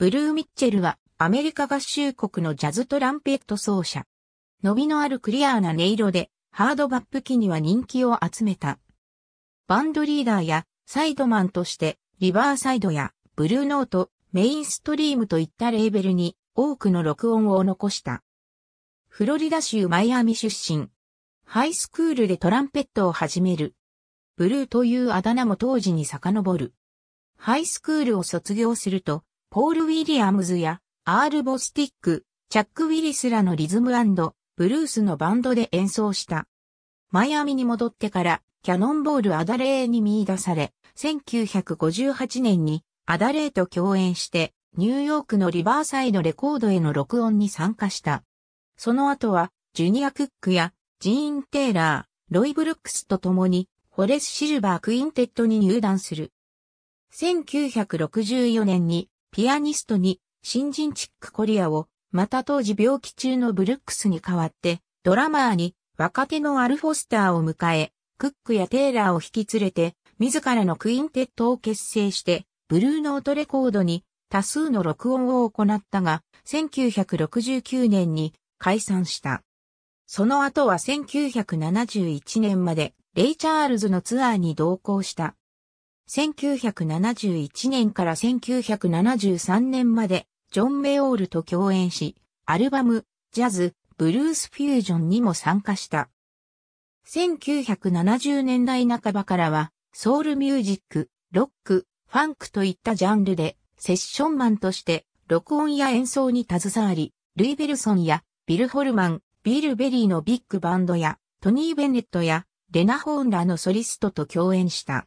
ブルー・ミッチェルはアメリカ合衆国のジャズトランペット奏者。伸びのあるクリアーな音色でハードバップ機には人気を集めた。バンドリーダーやサイドマンとしてリバーサイドやブルーノート、メインストリームといったレーベルに多くの録音を残した。フロリダ州マイアミ出身。ハイスクールでトランペットを始める。ブルーというあだ名も当時に遡る。ハイスクールを卒業するとポール・ウィリアムズやアール・ボスティック、チャック・ウィリスらのリズムブルースのバンドで演奏した。マイアミに戻ってからキャノンボール・アダレーに見出され、1958年にアダレーと共演してニューヨークのリバーサイドレコードへの録音に参加した。その後はジュニア・クックやジーン・テイラー、ロイ・ブルックスと共にホレス・シルバー・クインテットに入団する。1964年にピアニストに、新人チック・コリアを、また当時病気中のブルックスに代わって、ドラマーに、若手のアルフォスターを迎え、クックやテーラーを引き連れて、自らのクインテットを結成して、ブルーノートレコードに多数の録音を行ったが、1969年に解散した。その後は1971年までレイ・チャールズのツアーに同行した。1971年から1973年まで、ジョン・メオールと共演し、アルバム、ジャズ、ブルースフュージョンにも参加した。1970年代半ばからは、ソウルミュージック、ロック、ファンクといったジャンルで、セッションマンとして、録音や演奏に携わり、ルイ・ベルソンや、ビル・ホルマン、ビル・ベリーのビッグバンドや、トニー・ベネットや、レナ・ホーンらのソリストと共演した。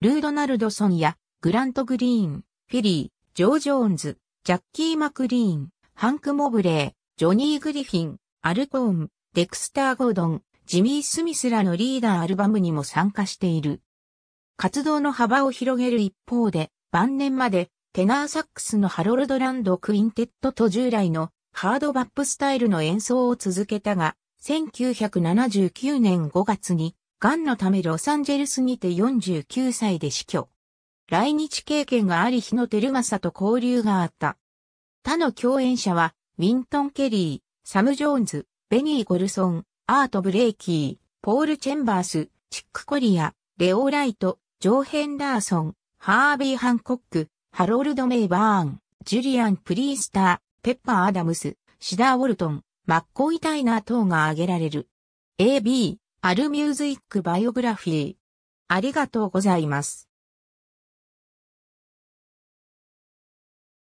ルードナルドソンやグラント・グリーン、フィリー、ジョー・ジョーンズ、ジャッキー・マクリーン、ハンク・モブレー、ジョニー・グリフィン、アルコーン、デクスター・ゴードン、ジミー・スミスらのリーダーアルバムにも参加している。活動の幅を広げる一方で、晩年までテナーサックスのハロルド・ランド・クインテットと従来のハードバップスタイルの演奏を続けたが、1979年5月に癌のためロサンゼルスにて49歳で死去。来日経験があり日野照正と交流があった。他の共演者は、ウィントン・ケリー、サム・ジョーンズ、ベニー・ゴルソン、アート・ブレイキー、ポール・チェンバース、チック・コリア、レオ・ライト、ジョー・ヘンダーソン、ハービー・ハンコック、ハロルド・メイバーン、ジュリアン・プリースター、ペッパー・アダムス、シダー・ウォルトン、マッコイ・タイナー等が挙げられる。AB、アルミューズイックバイオグラフィー。ありがとうございます。